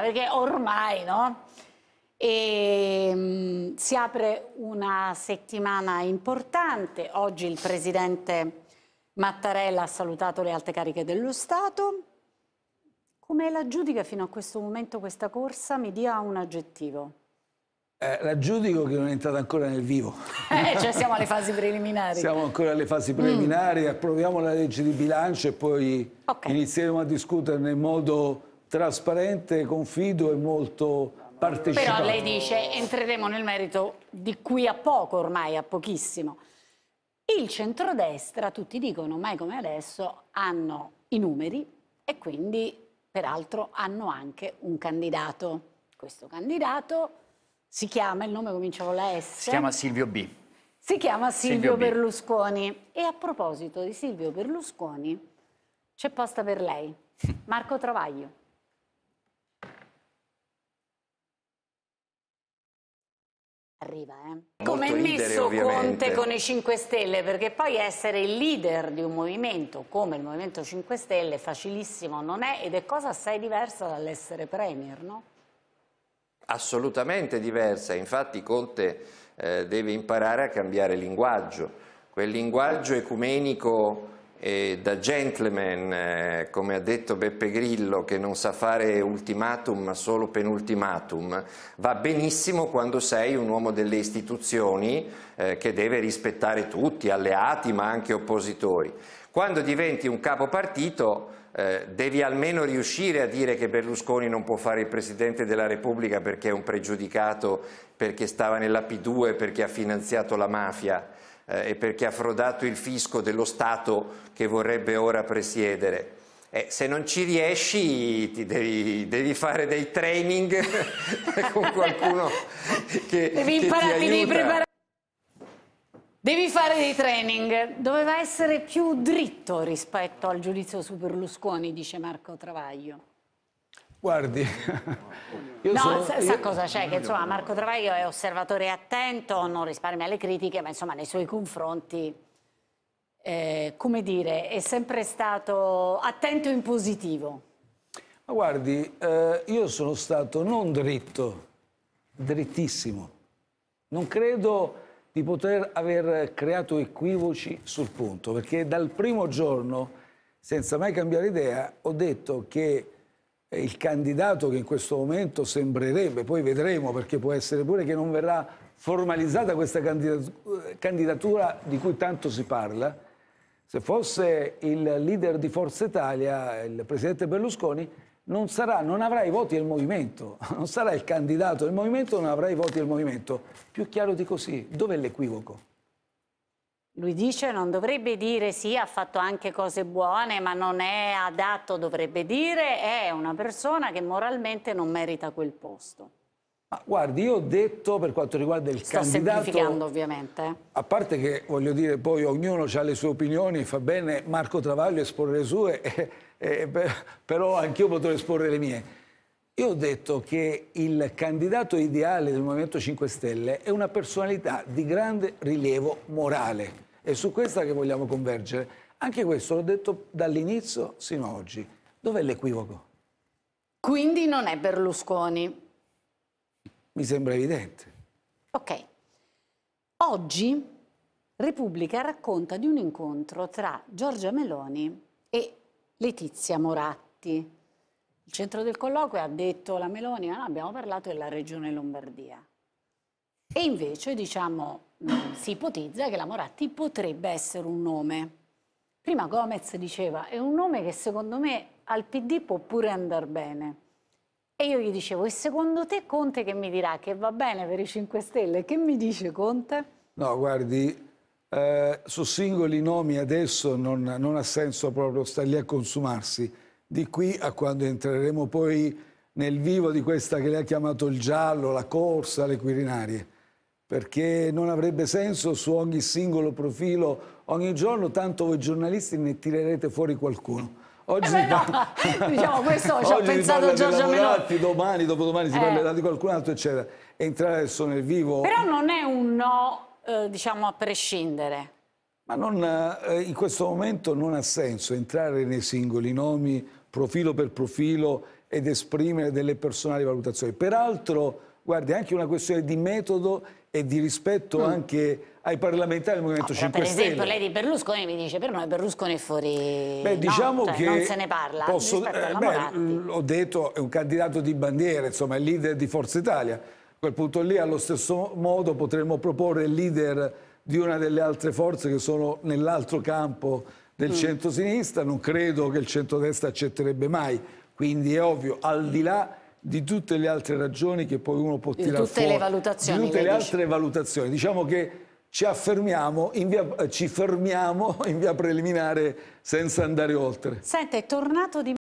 perché ormai no? e, um, si apre una settimana importante. Oggi il presidente Mattarella ha salutato le alte cariche dello Stato. Come la giudica fino a questo momento questa corsa? Mi dia un aggettivo. Eh, la giudico che non è entrata ancora nel vivo. Eh, cioè siamo alle fasi preliminari. Siamo ancora alle fasi mm. preliminari, mm. approviamo la legge di bilancio e poi okay. inizieremo a discuterne in modo trasparente, confido e molto partecipato. Però lei dice entreremo nel merito di qui a poco ormai, a pochissimo. Il centrodestra, tutti dicono mai come adesso, hanno i numeri e quindi peraltro hanno anche un candidato. Questo candidato si chiama, il nome comincia con la S. Si chiama Silvio B. Si chiama Silvio, Silvio Berlusconi. E a proposito di Silvio Berlusconi, c'è posta per lei. Marco Travaglio. arriva. Eh. Come è messo ovviamente. Conte con i 5 Stelle? Perché poi essere il leader di un movimento come il Movimento 5 Stelle facilissimo non è ed è cosa assai diversa dall'essere Premier, no? Assolutamente diversa, infatti Conte eh, deve imparare a cambiare linguaggio, quel linguaggio ecumenico da gentleman, eh, come ha detto Beppe Grillo, che non sa fare ultimatum ma solo penultimatum, va benissimo quando sei un uomo delle istituzioni eh, che deve rispettare tutti, alleati ma anche oppositori. Quando diventi un capo partito eh, devi almeno riuscire a dire che Berlusconi non può fare il Presidente della Repubblica perché è un pregiudicato, perché stava nella P2, perché ha finanziato la mafia eh, e perché ha frodato il fisco dello Stato che vorrebbe ora presiedere. Eh, se non ci riesci devi, devi, fare dei training con qualcuno che, devi che devi preparare. Devi fare dei training. Doveva essere più dritto rispetto al giudizio su Berlusconi, dice Marco Travaglio. Guardi, io no, so, sa, io... cosa c'è? Che insomma Marco Travaglio è osservatore attento, non risparmia le critiche, ma insomma nei suoi confronti, eh, come dire, è sempre stato attento in positivo. Ma guardi, eh, io sono stato non dritto, drittissimo. Non credo di poter aver creato equivoci sul punto, perché dal primo giorno, senza mai cambiare idea, ho detto che il candidato che in questo momento sembrerebbe, poi vedremo perché può essere pure che non verrà formalizzata questa candidatura di cui tanto si parla, se fosse il leader di Forza Italia, il presidente Berlusconi, non, sarà, non avrà i voti del movimento, non sarà il candidato del movimento, non avrà i voti del movimento. Più chiaro di così, dov'è l'equivoco? Lui dice non dovrebbe dire sì, ha fatto anche cose buone, ma non è adatto, dovrebbe dire è una persona che moralmente non merita quel posto. Ma guardi, io ho detto per quanto riguarda il Sto candidato... Sto semplificando ovviamente. A parte che, voglio dire, poi ognuno ha le sue opinioni, fa bene Marco Travaglio esporre le sue, eh, eh, però anch'io potrei esporre le mie. Io ho detto che il candidato ideale del Movimento 5 Stelle è una personalità di grande rilievo morale. È su questa che vogliamo convergere. Anche questo l'ho detto dall'inizio sino ad oggi. Dov'è l'equivoco? Quindi non è Berlusconi? Mi sembra evidente. Ok. Oggi Repubblica racconta di un incontro tra Giorgia Meloni e Letizia Moratti il centro del colloquio ha detto la Meloni, ah, no, abbiamo parlato della regione Lombardia. E invece, diciamo, mm, si ipotizza che la Moratti potrebbe essere un nome. Prima Gomez diceva, è un nome che secondo me al PD può pure andare bene. E io gli dicevo, e secondo te Conte che mi dirà che va bene per i 5 Stelle? Che mi dice Conte? No, guardi, eh, su singoli nomi adesso non, non ha senso proprio stare lì a consumarsi di qui a quando entreremo poi nel vivo di questa che lei ha chiamato il giallo, la corsa, le quirinarie, perché non avrebbe senso su ogni singolo profilo, ogni giorno, tanto voi giornalisti ne tirerete fuori qualcuno. Oggi, eh no, diciamo questo ci ha pensato Giorgio Menotti. Domani, dopodomani si eh. parlerà di qualcun altro, eccetera. Entrare adesso nel vivo... Però non è un no, eh, diciamo, a prescindere. Ma non, eh, in questo momento non ha senso entrare nei singoli nomi profilo per profilo ed esprimere delle personali valutazioni. Peraltro, guardi, è anche una questione di metodo e di rispetto mm. anche ai parlamentari del Movimento no, 5 per Stelle. Per esempio, lei di Berlusconi mi dice, per noi Berlusconi è fuori... Beh, diciamo no, cioè, che... Non se ne parla, posso, eh, beh, Ho detto, è un candidato di bandiera, insomma, è leader di Forza Italia. A quel punto lì, allo stesso modo, potremmo proporre il leader di una delle altre forze che sono nell'altro campo del mm. centro-sinistra, non credo che il centrodestra accetterebbe mai. Quindi è ovvio, al di là di tutte le altre ragioni che poi uno può tirare fuori, le valutazioni, di tutte le dici. altre valutazioni. Diciamo che ci, affermiamo in via, ci fermiamo in via preliminare senza andare oltre. Senta, è tornato di